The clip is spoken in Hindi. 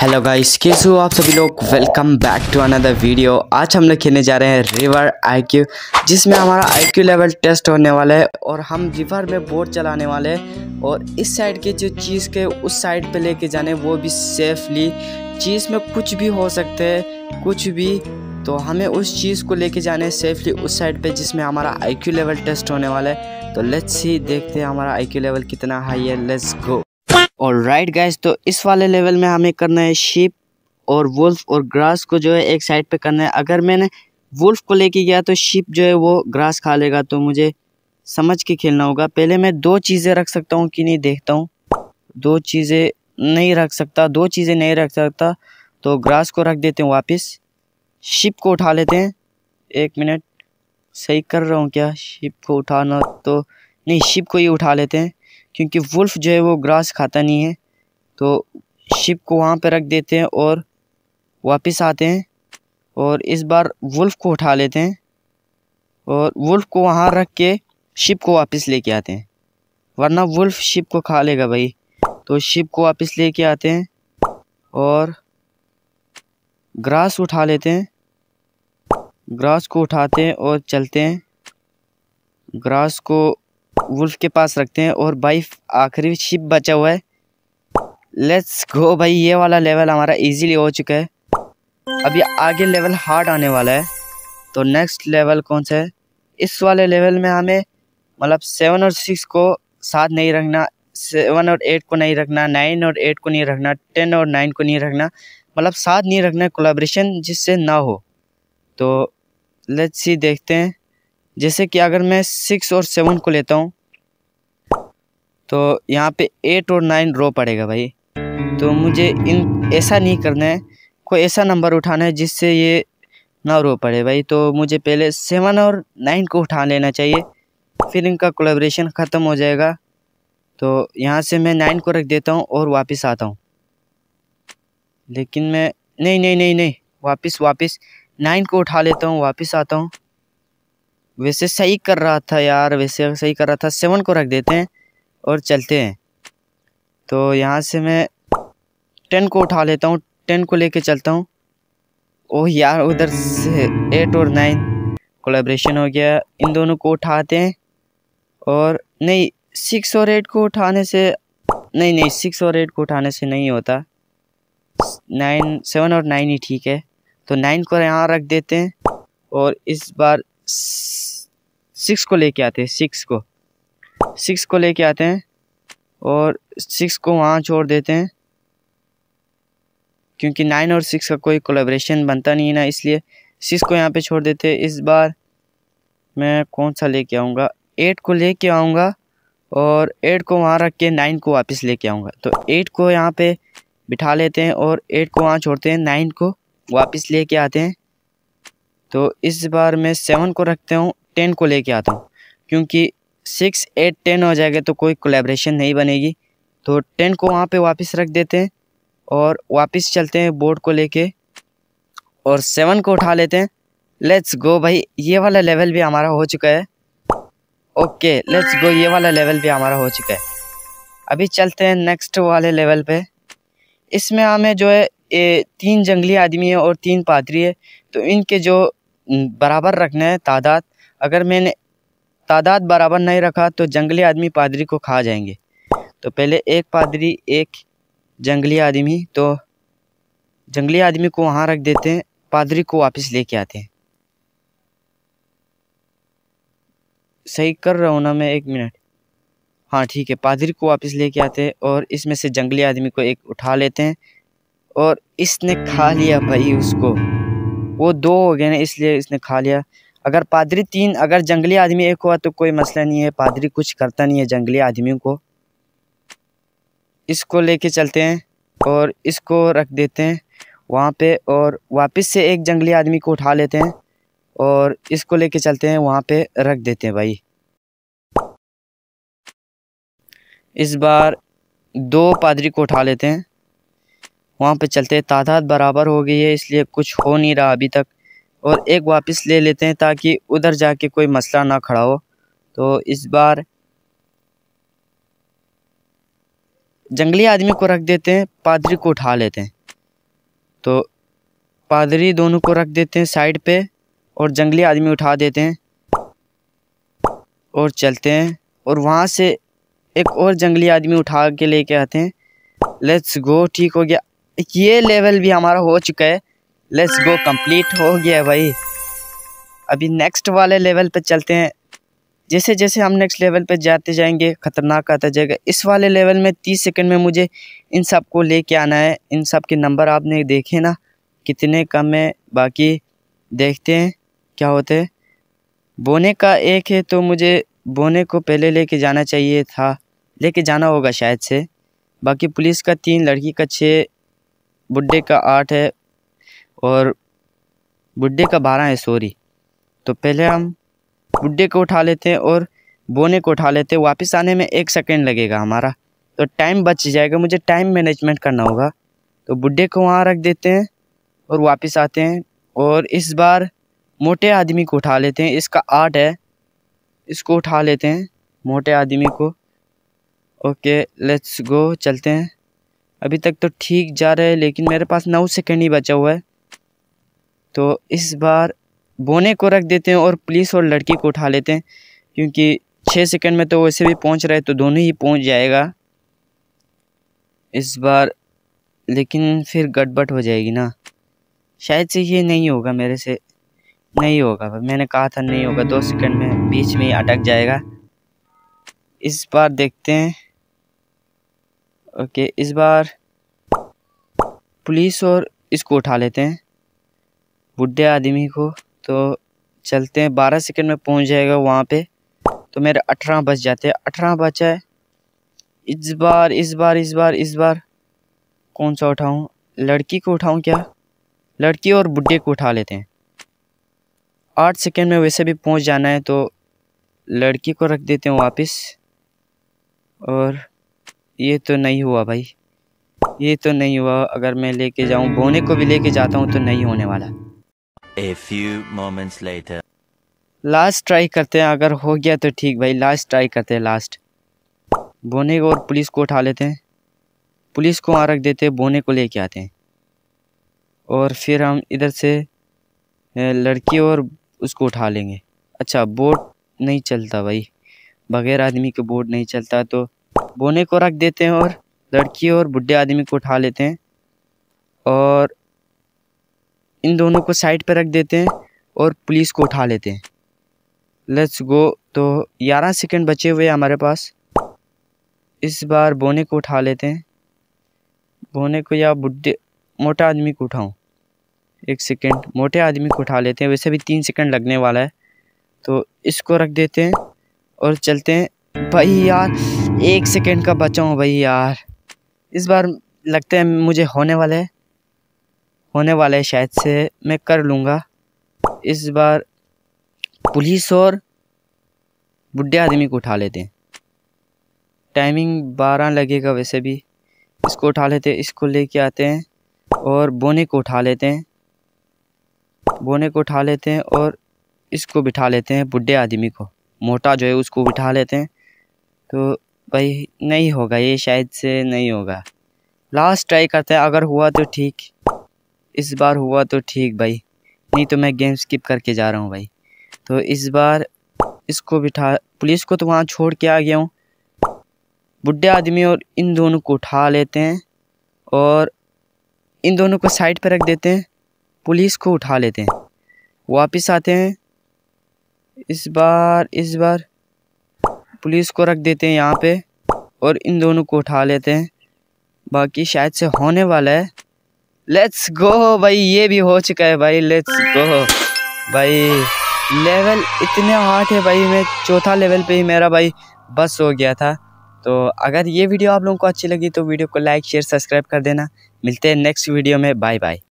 हेलो गाइस किस हो आप सभी लोग welcome back to another video आज हम लोग खेलने जा रहे हैं रिवर आईक्यू जिसमें हमारा आईक्यू लेवल टेस्ट होने वाला है और हम रिवर में बोट चलाने वाले हैं और इस साइड के जो चीज़ के उस साइड पे लेके जाने वो भी सेफली चीज़ में कुछ भी हो सकते है कुछ भी तो हमें उस चीज़ को लेके जाने सेफली उस साइड पे जिसमें हमारा आईक्यू लेवल टेस्ट होने वाला है तो लेट्स ही देखते हैं हमारा आईक्यू लेवल कितना हाई है लेट्स गो और राइट गैस तो इस वाले लेवल में हमें करना है शीप और वुल्फ और ग्रास को जो है एक साइड पे करना है अगर मैंने वुल्फ को लेके गया तो शीप जो है वो ग्रास खा लेगा तो मुझे समझ के खेलना होगा पहले मैं दो चीज़ें रख सकता हूँ कि नहीं देखता हूँ दो चीज़ें नहीं रख सकता दो चीज़ें नहीं रख सकता तो ग्रास को रख देते हैं वापस शिप को उठा लेते हैं एक मिनट सही कर रहा हूँ क्या शिप को उठाना तो नहीं शिप को ही उठा लेते हैं क्योंकि वुल्फ जो है वो ग्रास खाता नहीं है तो शिप को वहाँ पर रख देते हैं और वापस आते हैं और इस बार वुल्फ को उठा लेते हैं और वुल्फ को वहाँ रख के शिप को वापस लेके आते हैं वरना वुल्फ शिप को खा लेगा भाई तो शिप को वापस लेके आते हैं और ग्रास उठा लेते हैं ग्रास को उठाते हैं और चलते हैं ग्रास को वुल्फ के पास रखते हैं और भाई आखिरी शिप बचा हुआ है लेट्स गो भाई ये वाला लेवल हमारा इजीली हो चुका है अभी आगे लेवल हार्ड आने वाला है तो नेक्स्ट लेवल कौन सा है इस वाले लेवल में हमें मतलब सेवन और सिक्स को साथ नहीं रखना सेवन और एट को नहीं रखना नाइन और एट को नहीं रखना टेन और नाइन को नहीं रखना मतलब साथ नहीं रखना कोलाब्रेशन जिससे ना हो तो लेट्स ही देखते हैं जैसे कि अगर मैं सिक्स और सेवन को लेता हूँ तो यहाँ पे एट और नाइन रो पड़ेगा भाई तो मुझे इन ऐसा नहीं करना है कोई ऐसा नंबर उठाना है जिससे ये ना रो पड़े भाई तो मुझे पहले सेवन और नाइन को उठा लेना चाहिए फिर इनका कोलेब्रेशन ख़त्म हो जाएगा तो यहाँ से मैं नाइन को रख देता हूँ और वापस आता हूँ लेकिन मैं नहीं नहीं नहीं नहीं वापस वापस नाइन को उठा लेता हूँ वापस आता हूँ वैसे सही कर रहा था यार वैसे सही कर रहा था सेवन को रख देते हैं और चलते हैं तो यहाँ से मैं टेन को उठा लेता हूँ टेन को लेके चलता हूँ ओह यार उधर से एट और नाइन कोलेब्रेशन हो गया इन दोनों को उठाते हैं और नहीं सिक्स और एट को उठाने से नहीं नहीं सिक्स और एट को उठाने से नहीं होता नाइन सेवन और नाइन ही ठीक है तो नाइन को यहाँ रख देते हैं और इस बार सिक्स को लेके आते हैं सिक्स को सिक्स को लेके आते हैं और सिक्स को वहाँ छोड़ देते हैं क्योंकि नाइन और सिक्स का कोई कोलेब्रेशन बनता नहीं है ना इसलिए सिक्स को यहाँ पे छोड़ देते हैं इस बार मैं कौन सा लेके आऊँगा एट को लेके आऊँगा और एट को वहाँ रख के नाइन को वापस लेके आऊँगा तो एट को यहाँ पे बिठा लेते हैं और एट को वहाँ छोड़ते हैं नाइन को वापस लेके आते हैं तो इस बार मैं सेवन को रखता हूँ टेन को लेके आता हूँ क्योंकि सिक्स एट टेन हो जाएगा तो कोई कोलेब्रेशन नहीं बनेगी तो टेन को वहाँ पे वापस रख देते हैं और वापस चलते हैं बोर्ड को लेके और सेवन को उठा लेते हैं लेट्स गो भाई ये वाला लेवल भी हमारा हो चुका है ओके लेट्स गो ये वाला लेवल भी हमारा हो चुका है अभी चलते हैं नेक्स्ट वाले लेवल पर इसमें हमें जो है ए, तीन जंगली आदमी है और तीन पादरी है तो इनके जो बराबर रखना है तादाद अगर मैंने तादाद बराबर नहीं रखा तो जंगली आदमी पादरी को खा जाएंगे तो पहले एक पादरी एक जंगली आदमी तो जंगली आदमी को वहाँ रख देते हैं पादरी को वापस लेके आते हैं सही कर रहा हूँ ना मैं एक मिनट हाँ ठीक है पादरी को वापस लेके आते हैं और इसमें से जंगली आदमी को एक उठा लेते हैं और इसने खा लिया भाई उसको वो दो हो गए ना इसलिए इसने खा लिया अगर पादरी तीन अगर जंगली आदमी एक हुआ तो कोई मसला नहीं है पादरी कुछ करता नहीं है जंगली आदमियों को इसको लेके चलते हैं और इसको रख देते हैं वहाँ पे और वापस से एक जंगली आदमी को उठा लेते हैं और इसको लेके चलते हैं वहाँ पे रख देते हैं भाई इस बार दो पादरी को उठा लेते हैं वहाँ पे चलते हैं तादाद बराबर हो गई है इसलिए कुछ हो नहीं रहा अभी तक और एक वापस ले लेते हैं ताकि उधर जाके कोई मसला ना खड़ा हो तो इस बार जंगली आदमी को रख देते हैं पादरी को उठा लेते हैं तो पादरी दोनों को रख देते हैं साइड पे और जंगली आदमी उठा देते हैं और चलते हैं और वहाँ से एक और जंगली आदमी उठा के लेके आते हैं लेट्स गो ठीक हो गया ये लेवल भी हमारा हो चुका है लेट्स गो कंप्लीट हो गया भाई अभी नेक्स्ट वाले लेवल पे चलते हैं जैसे जैसे हम नेक्स्ट लेवल पे जाते जाएंगे ख़तरनाक आता जाएगा इस वाले लेवल में तीस सेकंड में मुझे इन सब को लेके आना है इन सब के नंबर आपने देखे ना कितने कम है बाकी देखते हैं क्या होते हैं बोने का एक है तो मुझे बोने को पहले लेके जाना चाहिए था लेके जाना होगा शायद से बाकी पुलिस का तीन लड़की का छः बुढ़े का आठ है और बुढ़े का बारह है सॉरी तो पहले हम बुढ़े को उठा लेते हैं और बोने को उठा लेते हैं वापस आने में एक सेकेंड लगेगा हमारा तो टाइम बच जाएगा मुझे टाइम मैनेजमेंट करना होगा तो बुढ़े को वहाँ रख देते हैं और वापस आते हैं और इस बार मोटे आदमी को उठा लेते हैं इसका आर्ट है इसको उठा लेते हैं मोटे आदमी को ओके लेट्स गो चलते हैं अभी तक तो ठीक जा रहे हैं लेकिन मेरे पास नौ सेकेंड ही बचा हुआ है तो इस बार बोने को रख देते हैं और पुलिस और लड़की को उठा लेते हैं क्योंकि छः सेकेंड में तो वैसे भी पहुंच रहे तो दोनों ही पहुंच जाएगा इस बार लेकिन फिर गड़बड़ हो जाएगी ना शायद से ये नहीं होगा मेरे से नहीं होगा मैंने कहा था नहीं होगा दो सेकंड में बीच में ही अटक जाएगा इस बार देखते हैं ओके इस बार पुलिस और इसको उठा लेते हैं बुढ़े आदमी को तो चलते हैं बारह सेकंड में पहुंच जाएगा वहाँ पे तो मेरे अठारह बज जाते हैं अठारह बचा है इस बार इस बार इस बार इस बार कौन सा उठाऊँ लड़की को उठाऊँ क्या लड़की और बुढ़े को उठा लेते हैं आठ सेकेंड में वैसे भी पहुँच जाना है तो लड़की को रख देते हैं वापस और ये तो नहीं हुआ भाई ये तो नहीं हुआ अगर मैं लेके जाऊँ बोने को भी लेके जाता हूँ तो नहीं होने वाला a few moments later last try करते हैं अगर हो गया तो ठीक भाई लास्ट ट्राई करते हैं लास्ट बोने को और पुलिस को उठा लेते हैं पुलिस को वहाँ रख देते हैं बोने को लेके आते हैं और फिर हम इधर से लड़की और उसको उठा लेंगे अच्छा बोट नहीं चलता भाई बगैर आदमी के बोट नहीं चलता तो बोने को रख देते हैं और लड़की और बुढ़े आदमी को उठा लेते हैं और इन दोनों को साइड पर रख देते हैं और पुलिस को उठा लेते हैं लेट्स गो तो ग्यारह सेकंड बचे हुए हमारे पास इस बार बोने को उठा लेते हैं बोने को या बुढ़े मोटा आदमी को उठाऊँ एक सेकेंड मोटे आदमी को उठा लेते हैं वैसे भी तीन सेकेंड लगने वाला है तो इसको रख देते हैं और चलते हैं भाई यार एक सेकेंड का बचा हूँ भाई यार इस बार लगते हैं मुझे होने वाले होने वाले शायद से मैं कर लूँगा इस बार पुलिस और बुढ़े आदमी को उठा लेते हैं टाइमिंग बारह लगेगा वैसे भी इसको उठा लेते हैं इसको लेके आते हैं और बोने को उठा लेते हैं बोने को उठा लेते हैं और इसको बिठा लेते हैं बुढ़े आदमी को मोटा जो है उसको बिठा लेते हैं तो भाई नहीं होगा ये शायद से नहीं होगा लास्ट ट्राई करते हैं अगर हुआ तो ठीक इस बार हुआ तो ठीक भाई नहीं तो मैं गेम स्किप करके जा रहा हूँ भाई तो इस बार इसको बिठा पुलिस को तो वहाँ छोड़ के आ गया हूँ बुढ़े आदमी और इन दोनों को उठा लेते हैं और इन दोनों को साइड पर रख देते हैं पुलिस को उठा लेते हैं वापस आते हैं इस बार इस बार पुलिस को रख देते हैं यहाँ पे और इन दोनों को उठा लेते हैं बाकी शायद से होने वाला है लेट्स गो भाई ये भी हो चुका है भाई लेट्स गो भाई लेवल इतने हार्ड है भाई मैं चौथा लेवल पे ही मेरा भाई बस हो गया था तो अगर ये वीडियो आप लोगों को अच्छी लगी तो वीडियो को लाइक शेयर सब्सक्राइब कर देना मिलते हैं नेक्स्ट वीडियो में बाय बाय